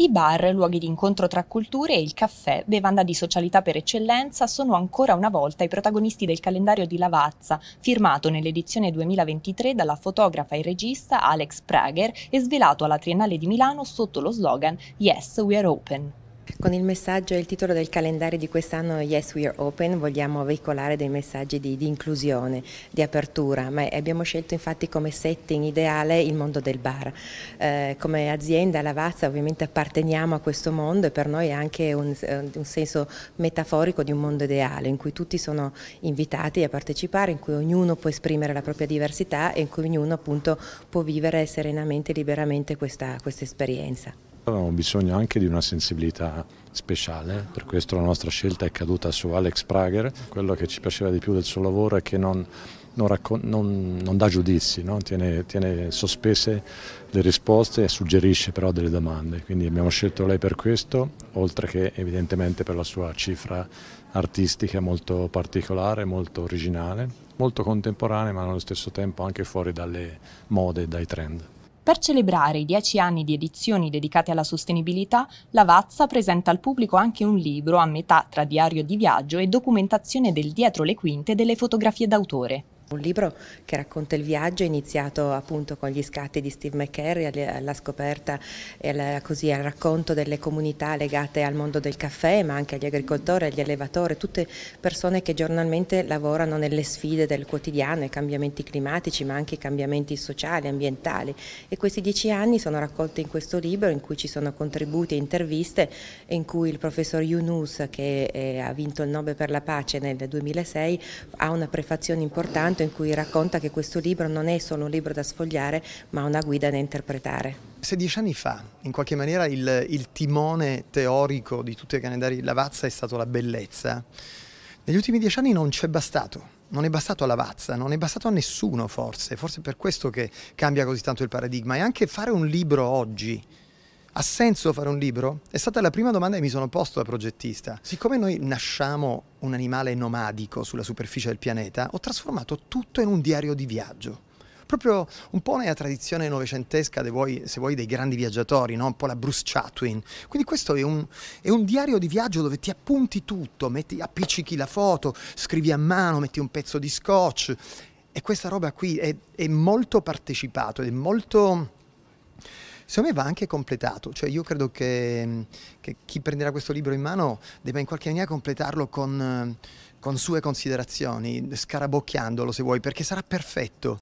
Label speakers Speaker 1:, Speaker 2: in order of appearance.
Speaker 1: I bar, luoghi di incontro tra culture e il caffè, bevanda di socialità per eccellenza, sono ancora una volta i protagonisti del calendario di Lavazza, firmato nell'edizione 2023 dalla fotografa e regista Alex Prager e svelato alla Triennale di Milano sotto lo slogan
Speaker 2: Yes, we are open. Con il messaggio e il titolo del calendario di quest'anno Yes We Are Open vogliamo veicolare dei messaggi di, di, inclusione, di apertura, ma eh, abbiamo scelto infatti come setting ideale il mondo del bar. Eh, come azienda Lavazza ovviamente apparteniamo a questo mondo e per noi è anche un, eh, un senso metaforico di un mondo ideale in cui tutti sono invitati a partecipare, in cui ognuno può esprimere la propria diversità e in cui ognuno appunto può vivere serenamente e liberamente questa, questa esperienza.
Speaker 3: Avevamo bisogno anche di una sensibilità speciale, per questo la nostra scelta è caduta su Alex Prager. Quello che ci piaceva di più del suo lavoro è che non, non, non, non dà giudizi, no? tiene, tiene, sospese le risposte e suggerisce però delle domande. Quindi abbiamo scelto lei per questo, oltre che evidentemente per la sua cifra artistica molto particolare, molto originale, molto contemporanea ma allo stesso tempo anche fuori dalle mode dai trend.
Speaker 1: Per celebrare i dieci anni di edizioni dedicate alla sostenibilità, la Vazza presenta al pubblico anche un libro a metà tra diario di viaggio e
Speaker 2: documentazione del dietro le quinte delle fotografie d'autore. Un libro che racconta il viaggio iniziato appunto con gli scatti di Steve McCarry alla scoperta e così, al racconto delle comunità legate al mondo del caffè ma anche agli agricoltori, agli allevatori, tutte persone che giornalmente lavorano nelle sfide del quotidiano, i cambiamenti climatici ma anche i cambiamenti sociali, ambientali e questi dieci anni sono raccolti in questo libro in cui ci sono contributi e interviste in cui il professor Yunus che eh, ha vinto il Nobel per la pace nel 2006 ha una prefazione importante momento in cui racconta che questo libro non è solo un libro da sfogliare, ma una guida da interpretare.
Speaker 4: Se dieci anni fa, in qualche maniera, il, il timone teorico di tutti i calendari Lavazza è stato la bellezza. Negli ultimi dieci anni non c'è bastato non è bastato alla Vazza, non è bastato a nessuno forse, forse per questo che cambia così tanto il paradigma e anche fare un libro oggi ha senso fare un libro? È stata la prima domanda che mi sono posto da progettista. Siccome noi nasciamo un animale nomadico sulla superficie del pianeta, ho trasformato tutto in un diario di viaggio proprio un po' nella tradizione novecentesca, voi, se vuoi, dei grandi viaggiatori, no? un po' la Bruce Chatwin. Quindi questo è un, è un, diario di viaggio dove ti appunti tutto, metti, appiccichi la foto, scrivi a mano, metti un pezzo di scotch. E questa roba qui è, è molto partecipato, è molto secondo me va anche completato, cioè io credo che, mm, che chi prenderà questo libro in mano debba in qualche maniera completarlo con, mm, con sue considerazioni, scarabocchiandolo se vuoi, perché sarà perfetto.